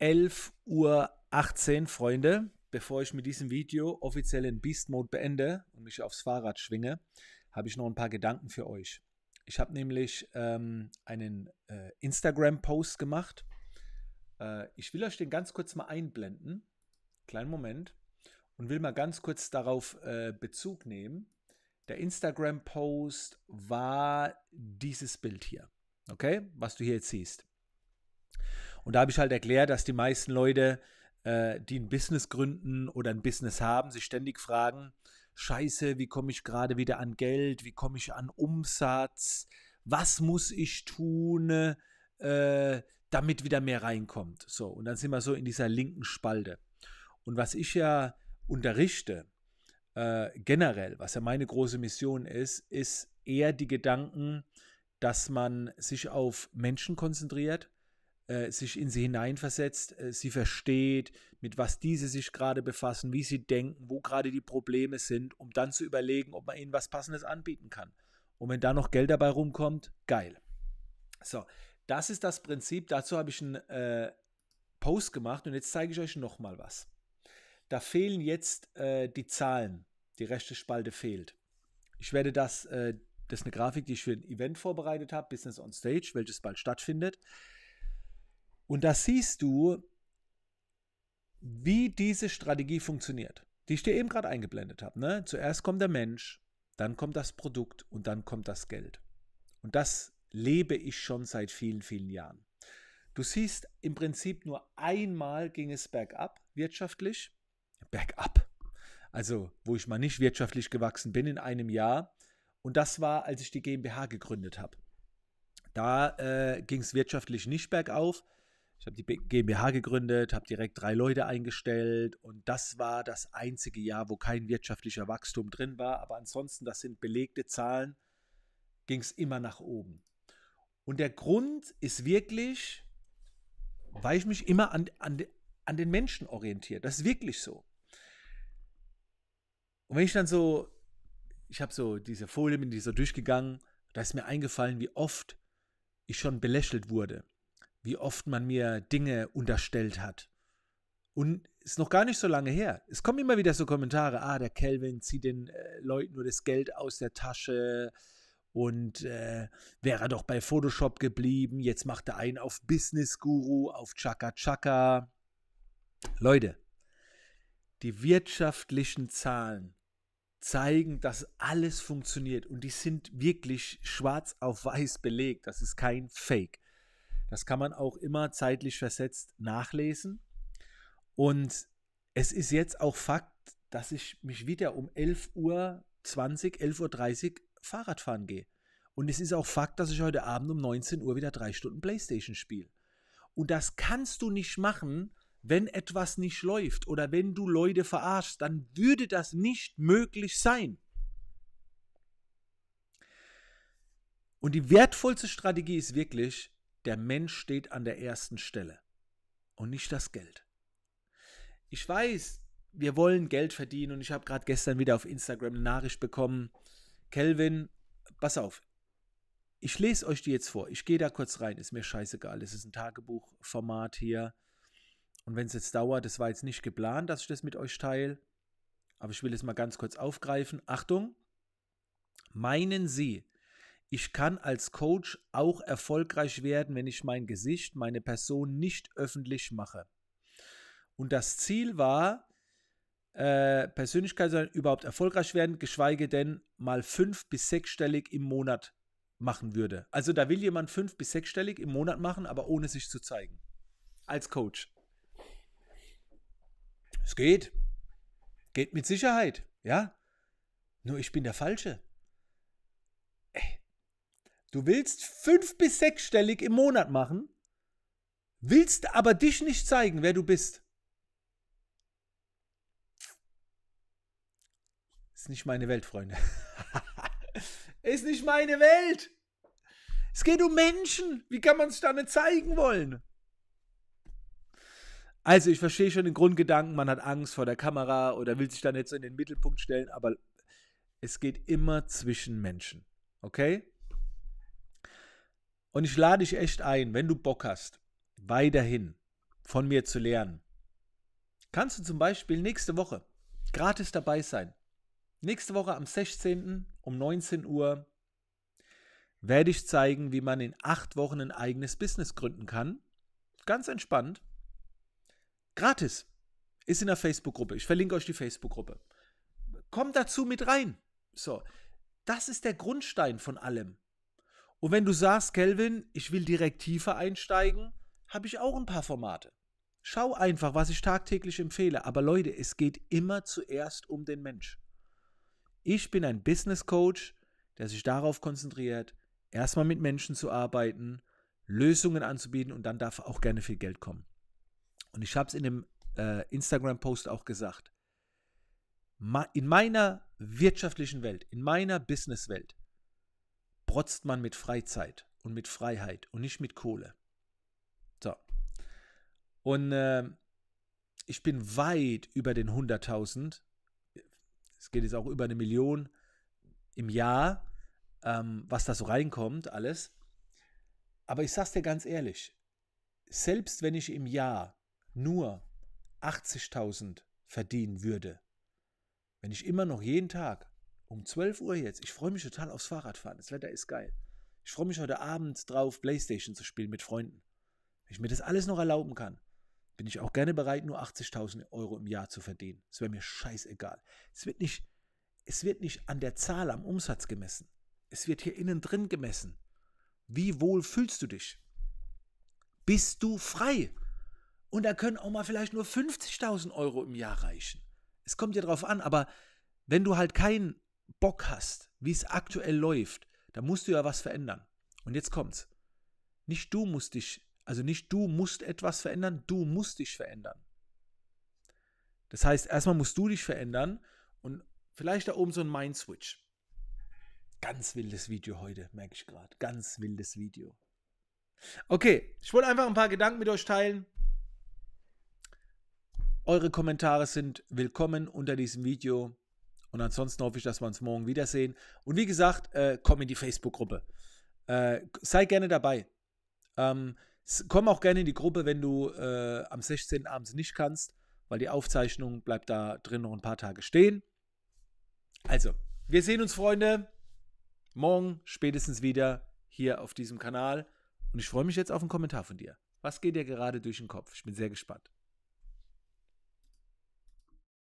11.18 Uhr, Freunde. Bevor ich mit diesem Video offiziell in Beast Mode beende und mich aufs Fahrrad schwinge, habe ich noch ein paar Gedanken für euch. Ich habe nämlich ähm, einen äh, Instagram-Post gemacht. Äh, ich will euch den ganz kurz mal einblenden. Kleinen Moment. Und will mal ganz kurz darauf äh, Bezug nehmen. Der Instagram-Post war dieses Bild hier. Okay? Was du hier jetzt siehst. Und da habe ich halt erklärt, dass die meisten Leute, äh, die ein Business gründen oder ein Business haben, sich ständig fragen, scheiße, wie komme ich gerade wieder an Geld, wie komme ich an Umsatz, was muss ich tun, äh, damit wieder mehr reinkommt. So, und dann sind wir so in dieser linken Spalte. Und was ich ja unterrichte, äh, generell, was ja meine große Mission ist, ist eher die Gedanken, dass man sich auf Menschen konzentriert, äh, sich in sie hineinversetzt, äh, sie versteht, mit was diese sich gerade befassen, wie sie denken, wo gerade die Probleme sind, um dann zu überlegen, ob man ihnen was Passendes anbieten kann. Und wenn da noch Geld dabei rumkommt, geil. So, das ist das Prinzip. Dazu habe ich einen äh, Post gemacht und jetzt zeige ich euch nochmal was. Da fehlen jetzt äh, die Zahlen. Die rechte Spalte fehlt. Ich werde das, äh, das ist eine Grafik, die ich für ein Event vorbereitet habe, Business on Stage, welches bald stattfindet. Und da siehst du, wie diese Strategie funktioniert, die ich dir eben gerade eingeblendet habe. Ne? Zuerst kommt der Mensch, dann kommt das Produkt und dann kommt das Geld. Und das lebe ich schon seit vielen, vielen Jahren. Du siehst im Prinzip nur einmal ging es bergab wirtschaftlich. Bergab. Also, wo ich mal nicht wirtschaftlich gewachsen bin in einem Jahr. Und das war, als ich die GmbH gegründet habe. Da äh, ging es wirtschaftlich nicht bergauf. Ich habe die GmbH gegründet, habe direkt drei Leute eingestellt und das war das einzige Jahr, wo kein wirtschaftlicher Wachstum drin war. Aber ansonsten, das sind belegte Zahlen, ging es immer nach oben. Und der Grund ist wirklich, weil ich mich immer an, an, an den Menschen orientiere. Das ist wirklich so. Und wenn ich dann so, ich habe so diese Folie, bin die so durchgegangen, da ist mir eingefallen, wie oft ich schon belächelt wurde wie oft man mir Dinge unterstellt hat. Und ist noch gar nicht so lange her. Es kommen immer wieder so Kommentare, ah, der Kelvin zieht den äh, Leuten nur das Geld aus der Tasche und äh, wäre doch bei Photoshop geblieben, jetzt macht er einen auf Business Guru, auf Chaka Chaka. Leute, die wirtschaftlichen Zahlen zeigen, dass alles funktioniert und die sind wirklich schwarz auf weiß belegt, das ist kein Fake. Das kann man auch immer zeitlich versetzt nachlesen. Und es ist jetzt auch Fakt, dass ich mich wieder um 11.20 Uhr, 11.30 Uhr Fahrrad fahren gehe. Und es ist auch Fakt, dass ich heute Abend um 19 Uhr wieder drei Stunden Playstation spiele. Und das kannst du nicht machen, wenn etwas nicht läuft oder wenn du Leute verarschst, dann würde das nicht möglich sein. Und die wertvollste Strategie ist wirklich, der Mensch steht an der ersten Stelle und nicht das Geld. Ich weiß, wir wollen Geld verdienen und ich habe gerade gestern wieder auf Instagram eine Nachricht bekommen. Kelvin, pass auf. Ich lese euch die jetzt vor. Ich gehe da kurz rein, ist mir scheißegal. Es ist ein Tagebuchformat hier. Und wenn es jetzt dauert, das war jetzt nicht geplant, dass ich das mit euch teile. Aber ich will es mal ganz kurz aufgreifen. Achtung! Meinen Sie, ich kann als Coach auch erfolgreich werden, wenn ich mein Gesicht, meine Person nicht öffentlich mache. Und das Ziel war, äh, Persönlichkeit soll überhaupt erfolgreich werden, geschweige denn mal fünf bis sechsstellig im Monat machen würde. Also da will jemand fünf bis sechsstellig im Monat machen, aber ohne sich zu zeigen. Als Coach. Es geht. Geht mit Sicherheit, ja. Nur ich bin der Falsche. Du willst fünf- bis sechsstellig im Monat machen, willst aber dich nicht zeigen, wer du bist. Ist nicht meine Welt, Freunde. ist nicht meine Welt. Es geht um Menschen. Wie kann man sich da nicht zeigen wollen? Also, ich verstehe schon den Grundgedanken, man hat Angst vor der Kamera oder will sich dann jetzt in den Mittelpunkt stellen, aber es geht immer zwischen Menschen. Okay? Und ich lade dich echt ein, wenn du Bock hast, weiterhin von mir zu lernen. Kannst du zum Beispiel nächste Woche gratis dabei sein. Nächste Woche am 16. um 19 Uhr werde ich zeigen, wie man in acht Wochen ein eigenes Business gründen kann. Ganz entspannt. Gratis. Ist in der Facebook-Gruppe. Ich verlinke euch die Facebook-Gruppe. Kommt dazu mit rein. So, das ist der Grundstein von allem. Und wenn du sagst, Kelvin, ich will direkt tiefer einsteigen, habe ich auch ein paar Formate. Schau einfach, was ich tagtäglich empfehle. Aber Leute, es geht immer zuerst um den Mensch. Ich bin ein Business Coach, der sich darauf konzentriert, erstmal mit Menschen zu arbeiten, Lösungen anzubieten und dann darf auch gerne viel Geld kommen. Und ich habe es in dem äh, Instagram-Post auch gesagt. Ma in meiner wirtschaftlichen Welt, in meiner Business-Welt protzt man mit Freizeit und mit Freiheit und nicht mit Kohle. So. Und äh, ich bin weit über den 100.000. Es geht jetzt auch über eine Million im Jahr, ähm, was da so reinkommt, alles. Aber ich sag's dir ganz ehrlich, selbst wenn ich im Jahr nur 80.000 verdienen würde, wenn ich immer noch jeden Tag um 12 Uhr jetzt. Ich freue mich total aufs Fahrradfahren. Das Wetter ist geil. Ich freue mich heute Abend drauf, Playstation zu spielen mit Freunden. Wenn ich mir das alles noch erlauben kann, bin ich auch gerne bereit, nur 80.000 Euro im Jahr zu verdienen. Es wäre mir scheißegal. Es wird, nicht, es wird nicht an der Zahl am Umsatz gemessen. Es wird hier innen drin gemessen. Wie wohl fühlst du dich? Bist du frei? Und da können auch mal vielleicht nur 50.000 Euro im Jahr reichen. Es kommt dir drauf an, aber wenn du halt kein Bock hast, wie es aktuell läuft, da musst du ja was verändern. Und jetzt kommt's. Nicht du musst dich, also nicht du musst etwas verändern, du musst dich verändern. Das heißt, erstmal musst du dich verändern und vielleicht da oben so ein Mind-Switch. Ganz wildes Video heute, merke ich gerade. Ganz wildes Video. Okay, ich wollte einfach ein paar Gedanken mit euch teilen. Eure Kommentare sind willkommen unter diesem Video. Und ansonsten hoffe ich, dass wir uns morgen wiedersehen. Und wie gesagt, äh, komm in die Facebook-Gruppe. Äh, sei gerne dabei. Ähm, komm auch gerne in die Gruppe, wenn du äh, am 16. abends nicht kannst, weil die Aufzeichnung bleibt da drin noch ein paar Tage stehen. Also, wir sehen uns, Freunde, morgen spätestens wieder hier auf diesem Kanal. Und ich freue mich jetzt auf einen Kommentar von dir. Was geht dir gerade durch den Kopf? Ich bin sehr gespannt.